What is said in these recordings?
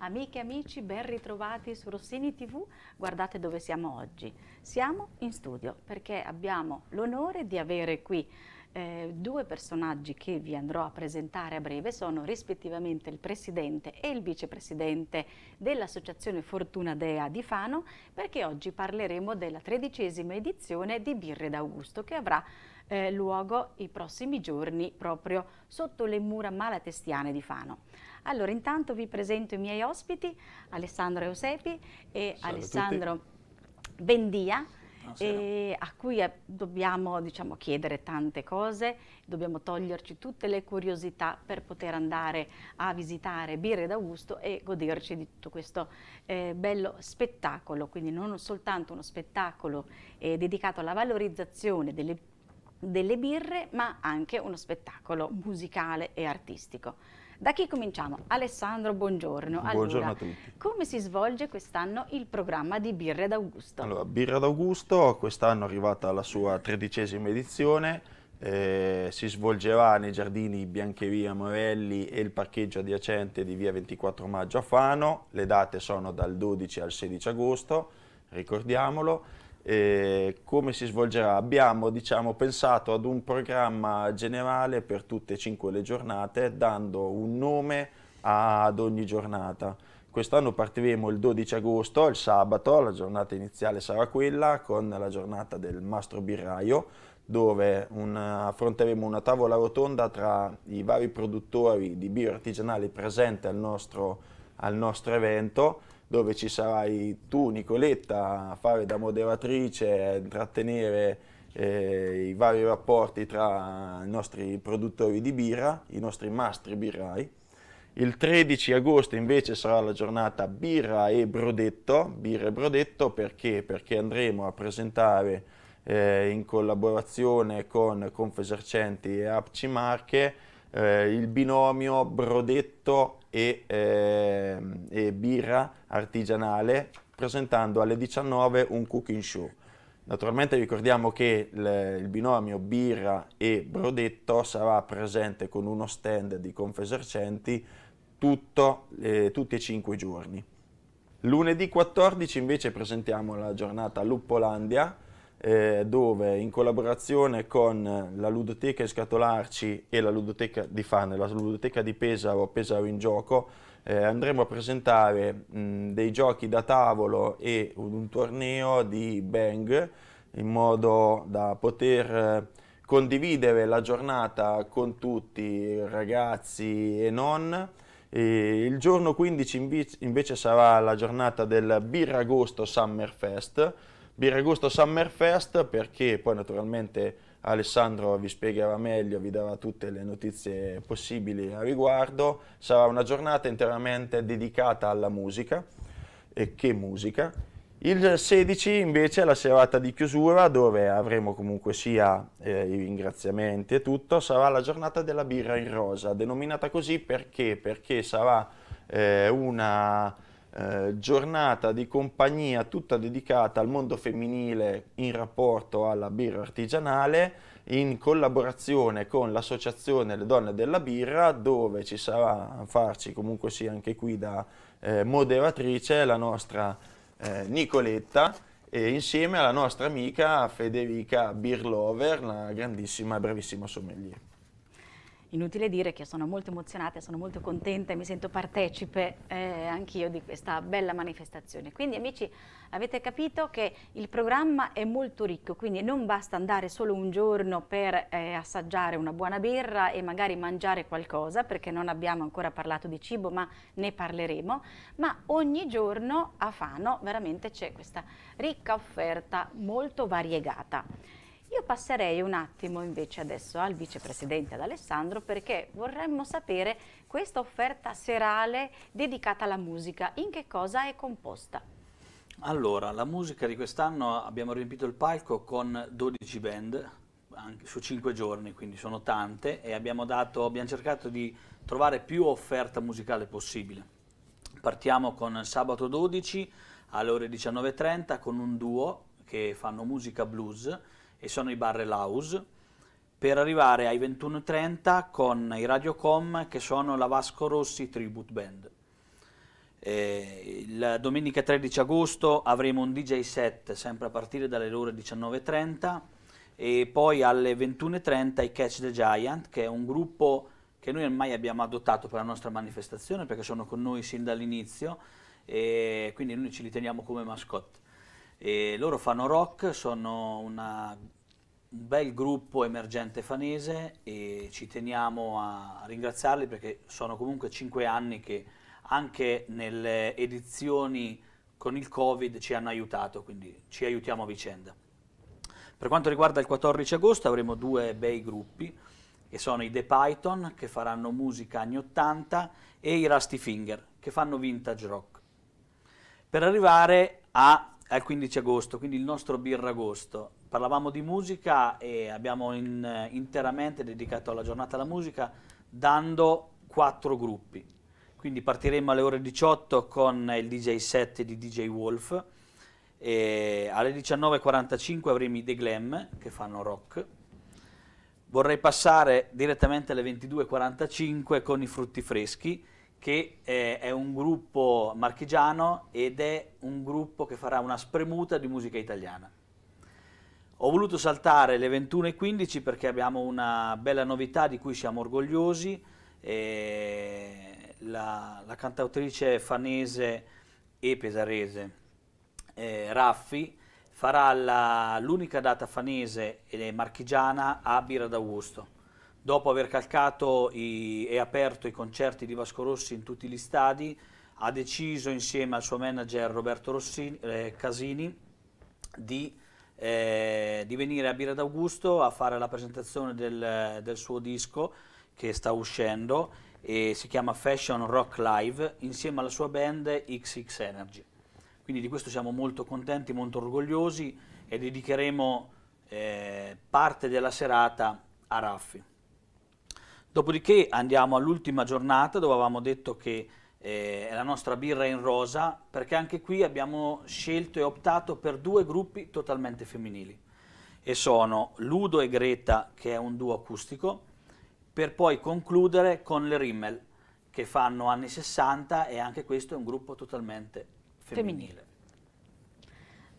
Amiche e amici, ben ritrovati su Rossini TV. Guardate dove siamo oggi. Siamo in studio perché abbiamo l'onore di avere qui eh, due personaggi che vi andrò a presentare a breve sono rispettivamente il presidente e il vicepresidente dell'associazione Fortuna Dea di Fano perché oggi parleremo della tredicesima edizione di Birre d'Augusto che avrà eh, luogo i prossimi giorni proprio sotto le mura malatestiane di Fano. Allora intanto vi presento i miei ospiti Alessandro Eusepi e Salve Alessandro Bendia Ah, a cui eh, dobbiamo diciamo, chiedere tante cose, dobbiamo toglierci tutte le curiosità per poter andare a visitare birre d'Augusto e goderci di tutto questo eh, bello spettacolo, quindi non soltanto uno spettacolo eh, dedicato alla valorizzazione delle, delle birre, ma anche uno spettacolo musicale e artistico. Da chi cominciamo? Alessandro, buongiorno. Allora, a tutti. Come si svolge quest'anno il programma di Birre d'Augusto? Allora, Birre d'Augusto quest'anno è arrivata alla sua tredicesima edizione, eh, si svolgerà nei giardini Biancheria Morelli e il parcheggio adiacente di via 24 maggio a Fano, le date sono dal 12 al 16 agosto, ricordiamolo eh, come si svolgerà? Abbiamo diciamo, pensato ad un programma generale per tutte e cinque le giornate, dando un nome ad ogni giornata. Quest'anno partiremo il 12 agosto, il sabato, la giornata iniziale sarà quella, con la giornata del mastro birraio, dove una, affronteremo una tavola rotonda tra i vari produttori di bio artigianali presenti al nostro, al nostro evento dove ci sarai tu, Nicoletta, a fare da moderatrice, a intrattenere eh, i vari rapporti tra i nostri produttori di birra, i nostri mastri birrai. Il 13 agosto invece sarà la giornata birra e brodetto, birra e brodetto perché? Perché andremo a presentare eh, in collaborazione con Confesercenti e Apci Marche eh, il binomio brodetto e, eh, e, birra artigianale presentando alle 19 un cooking show. Naturalmente ricordiamo che il, il binomio birra e brodetto sarà presente con uno stand di Confesercenti tutto, eh, tutti e cinque giorni. Lunedì 14 invece presentiamo la giornata Luppolandia, eh, dove in collaborazione con la ludoteca Escatolarci e la ludoteca di Fane, la ludoteca di Pesaro, Pesaro in gioco, eh, andremo a presentare mh, dei giochi da tavolo e un torneo di Bang in modo da poter eh, condividere la giornata con tutti, ragazzi e non. E il giorno 15 invece sarà la giornata del Birragosto Summer Fest, Biragusto Summer Fest perché poi naturalmente Alessandro vi spiegherà meglio, vi darà tutte le notizie possibili a riguardo. Sarà una giornata interamente dedicata alla musica e che musica. Il 16 invece è la serata di chiusura dove avremo comunque sia eh, i ringraziamenti e tutto, sarà la giornata della birra in rosa, denominata così perché? Perché sarà eh, una eh, giornata di compagnia tutta dedicata al mondo femminile in rapporto alla birra artigianale in collaborazione con l'associazione Le Donne della Birra dove ci sarà a farci comunque sì anche qui da eh, moderatrice la nostra eh, Nicoletta e insieme alla nostra amica Federica Birlover, una grandissima e bravissima sommelier. Inutile dire che sono molto emozionata, sono molto contenta e mi sento partecipe eh, anch'io di questa bella manifestazione. Quindi amici avete capito che il programma è molto ricco, quindi non basta andare solo un giorno per eh, assaggiare una buona birra e magari mangiare qualcosa, perché non abbiamo ancora parlato di cibo ma ne parleremo, ma ogni giorno a Fano veramente c'è questa ricca offerta molto variegata. Io passerei un attimo invece adesso al vicepresidente ad Alessandro perché vorremmo sapere questa offerta serale dedicata alla musica, in che cosa è composta? Allora, la musica di quest'anno abbiamo riempito il palco con 12 band su 5 giorni, quindi sono tante e abbiamo, dato, abbiamo cercato di trovare più offerta musicale possibile. Partiamo con sabato 12 alle ore 19.30 con un duo che fanno musica blues e sono i barrel house per arrivare ai 21.30 con i Radiocom che sono la Vasco Rossi Tribute Band. Eh, il domenica 13 agosto avremo un DJ set sempre a partire dalle ore 19.30 e poi alle 21.30 i Catch the Giant che è un gruppo che noi ormai abbiamo adottato per la nostra manifestazione perché sono con noi sin dall'inizio e quindi noi ce li teniamo come mascotte. E loro fanno rock, sono una, un bel gruppo emergente fanese e ci teniamo a ringraziarli perché sono comunque cinque anni che anche nelle edizioni con il Covid ci hanno aiutato, quindi ci aiutiamo a vicenda. Per quanto riguarda il 14 agosto avremo due bei gruppi, che sono i The Python, che faranno musica anni 80, e i Rusty Finger, che fanno vintage rock. Per arrivare a al 15 agosto, quindi il nostro Birra Agosto. Parlavamo di musica e abbiamo in, interamente dedicato la giornata alla musica dando quattro gruppi. Quindi partiremo alle ore 18 con il DJ 7 di DJ Wolf e alle 19.45 avremo i The Glam che fanno rock. Vorrei passare direttamente alle 22.45 con i frutti freschi che eh, è un gruppo marchigiano ed è un gruppo che farà una spremuta di musica italiana. Ho voluto saltare le 21.15 perché abbiamo una bella novità di cui siamo orgogliosi. Eh, la, la, cantautrice fanese e pesarese eh, Raffi farà l'unica data fanese e marchigiana a Bira d'Augusto dopo aver calcato i, e aperto i concerti di Vasco Rossi in tutti gli stadi, ha deciso insieme al suo manager Roberto Rossini, eh, Casini di, eh, di, venire a Birra d'Augusto a fare la presentazione del, del suo disco che sta uscendo e si chiama Fashion Rock Live insieme alla sua band XX Energy. Quindi di questo siamo molto contenti, molto orgogliosi e dedicheremo eh, parte della serata a Raffi. Dopodiché andiamo all'ultima giornata dove avevamo detto che eh, la nostra birra in rosa perché anche qui abbiamo scelto e optato per due gruppi totalmente femminili e sono Ludo e Greta che è un duo acustico per poi concludere con le Rimmel che fanno anni 60 e anche questo è un gruppo totalmente femminile. femminile.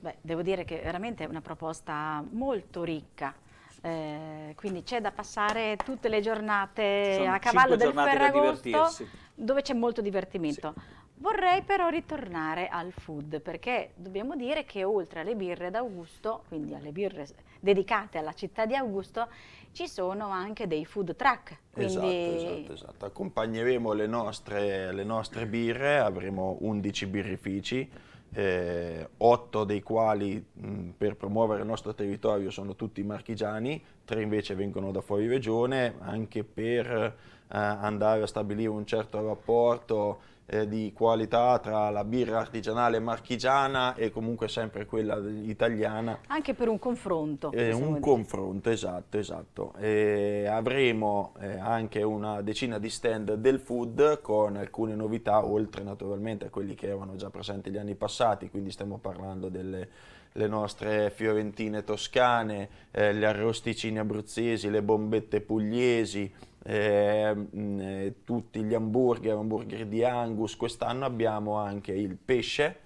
Beh, devo dire che veramente è una proposta molto ricca eh, quindi c'è da passare tutte le giornate Sono a cavallo del Ferragosto dove c'è molto divertimento. Sì. Vorrei però ritornare al food perché dobbiamo dire che oltre alle birre d'Augusto, quindi alle birre dedicate alla città di Augusto, ci sono anche dei food truck. Esatto, esatto, esatto. Accompagneremo le nostre, le nostre birre, avremo 11 birrifici eh, otto dei quali mh, per promuovere il nostro territorio sono tutti marchigiani, tre invece vengono da fuori regione, anche per eh, andare a stabilire un certo rapporto eh, di qualità tra la birra artigianale marchigiana e comunque sempre quella italiana. Anche per un confronto. Eh, un confronto, esatto, esatto. E avremo eh, anche una decina di stand del food con alcune novità, oltre naturalmente a quelli che erano già presenti gli anni passati, quindi stiamo parlando delle le nostre fiorentine toscane, eh, gli arrosticini abruzzesi, le bombette pugliesi, Ehm, eh, tutti gli hamburger, hamburger di Angus, quest'anno abbiamo anche il pesce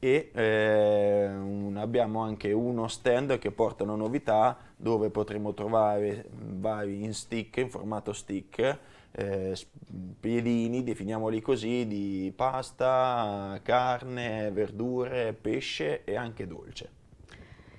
e eh, un, abbiamo anche uno stand che porta una novità dove potremo trovare vari in stick, in formato stick, eh, spiedini, definiamoli così, di pasta, carne, verdure, pesce e anche dolce.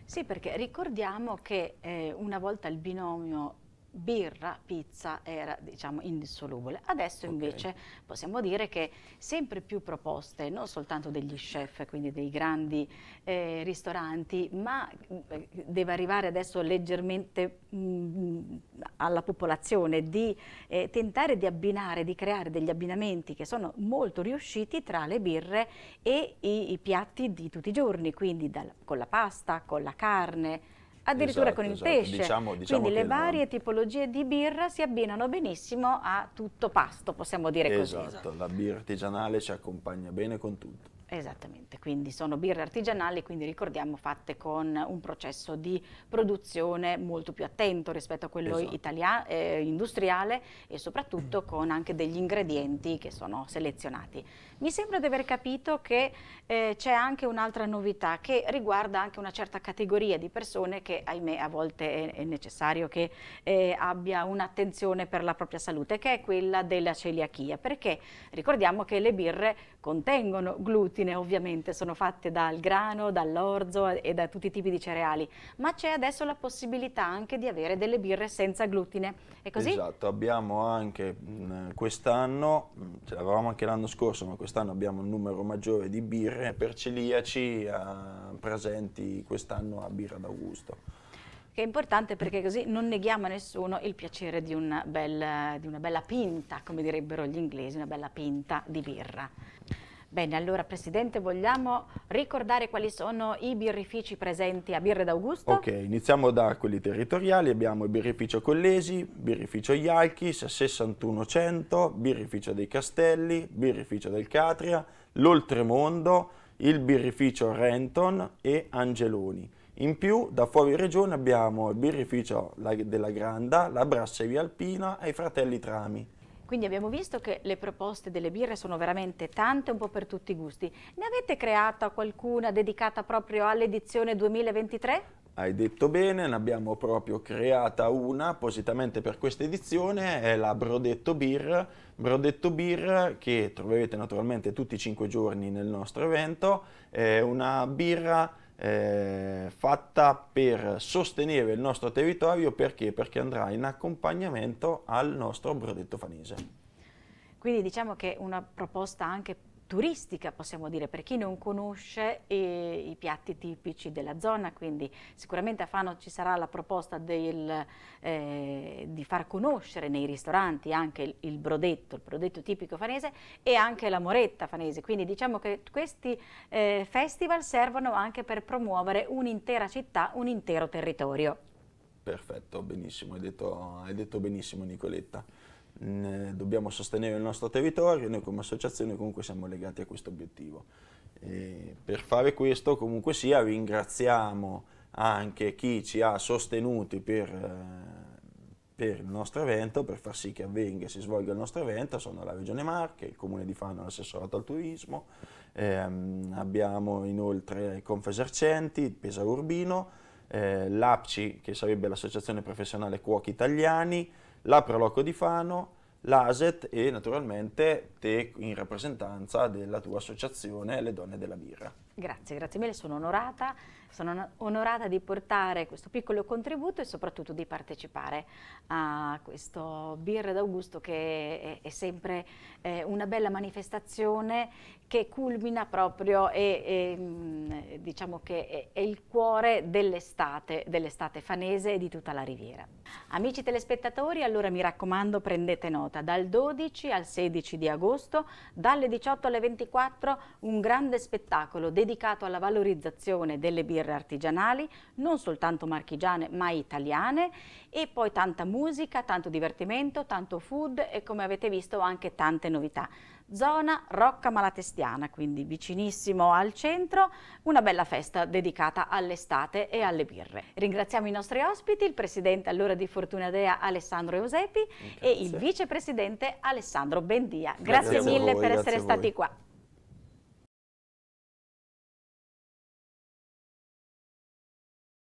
Sì, perché ricordiamo che eh, una volta il binomio birra, pizza era diciamo indissolubile. Adesso okay. invece possiamo dire che sempre più proposte, non soltanto degli chef, quindi dei grandi eh, ristoranti, ma eh, deve arrivare adesso leggermente mh, mm, alla popolazione di eh, tentare di abbinare, di creare degli abbinamenti che sono molto riusciti tra le birre e i, i piatti di tutti i giorni, quindi dal, con la pasta, con la carne, addirittura esatto, con il esatto. Diciamo, pesce. Diciamo, diciamo Quindi le varie non... tipologie di birra si abbinano benissimo a tutto pasto, possiamo dire esatto. così. Esatto, la birra artigianale ci accompagna bene con tutto. Esattamente, quindi sono birre artigianali, quindi ricordiamo fatte con un processo di produzione molto più attento rispetto a quello esatto. eh, industriale e soprattutto mm. con anche degli ingredienti che sono selezionati. Mi sembra di aver capito che eh, c'è anche un'altra novità che riguarda anche una certa categoria di persone che ahimè a volte è, è necessario che eh, abbia un'attenzione per la propria salute, che è quella della celiachia, perché ricordiamo che le birre contengono glutine, glutine ovviamente sono fatte dal grano, dall'orzo e da tutti i tipi di cereali, ma c'è adesso la possibilità anche di avere delle birre senza glutine. È così? Esatto, abbiamo anche quest'anno, ce l'avevamo anche l'anno scorso, ma quest'anno abbiamo un numero maggiore di birre per celiaci a, eh, presenti quest'anno a Birra d'Augusto che è importante perché così non neghiamo a nessuno il piacere di una, bella, di una bella pinta, come direbbero gli inglesi, una bella pinta di birra. Bene, allora Presidente vogliamo ricordare quali sono i birrifici presenti a Birre d'Augusto? Ok, iniziamo da quelli territoriali, abbiamo il birrificio Collesi, birrificio Ialchis, 6100, birrificio dei Castelli, birrificio del Catria, l'Oltremondo, il birrificio Renton e Angeloni. In più, da fuori regione abbiamo il birrificio della Granda, la Brasseria Alpina e i Fratelli Trami. Quindi abbiamo visto che le proposte delle birre sono veramente tante, un po' per tutti i gusti. Ne avete creata qualcuna dedicata proprio all'edizione 2023? Hai detto bene, ne abbiamo proprio creata una appositamente per questa edizione, è la Brodetto Beer, Brodetto Beer che troverete naturalmente tutti i 5 giorni nel nostro evento, è una birra eh, fatta per sostenere il nostro territorio perché? perché andrà in accompagnamento al nostro brodetto fanese. Quindi diciamo che una proposta anche turistica, possiamo dire, per chi non conosce eh, i piatti tipici della zona, quindi sicuramente a Fano ci sarà la proposta del, eh, di far conoscere nei ristoranti anche il, il, brodetto, il brodetto tipico fanese e anche la moretta fanese, quindi diciamo che questi eh, festival servono anche per promuovere un'intera città, un intero territorio. Perfetto, benissimo, hai detto, hai detto benissimo Nicoletta dobbiamo sostenere il nostro territorio, noi come associazione comunque siamo legati a questo obiettivo. E per fare questo comunque sia ringraziamo anche chi ci ha sostenuti per, eh, per il nostro evento, per far sì che avvenga e si svolga il nostro evento, sono la Regione Marche, il Comune di Fano, l'assessorato al turismo, ehm, abbiamo inoltre Confesercenti, Pesaro Urbino, eh, l'APCI che sarebbe l'Associazione Professionale Cuochi Italiani, la Proloco di Fano, l'ASET e naturalmente te in rappresentanza della tua associazione Le Donne della Birra. Grazie, grazie mille, sono onorata, sono onorata di portare questo piccolo contributo e soprattutto di partecipare a questo Birra d'Augusto che è, è sempre eh, una bella manifestazione che culmina proprio e, e mm, diciamo che è, è il cuore dell'estate, dell'estate fanese e di tutta la riviera. Amici telespettatori, allora mi raccomando prendete nota, dal 12 al 16 di agosto, dalle 18 alle 24 un grande spettacolo dedicato alla valorizzazione delle birre artigianali, non soltanto marchigiane ma italiane e poi tanta musica, tanto divertimento, tanto food e come avete visto anche tante novità. Zona Rocca Malatestiana, quindi vicinissimo al centro, una bella festa dedicata all'estate e alle birre. Ringraziamo i nostri ospiti, il presidente allora di Fortuna Dea Alessandro Eusepi Grazie. e il vicepresidente Alessandro Bendia. Grazie, Grazie mille voi, per essere stati qua.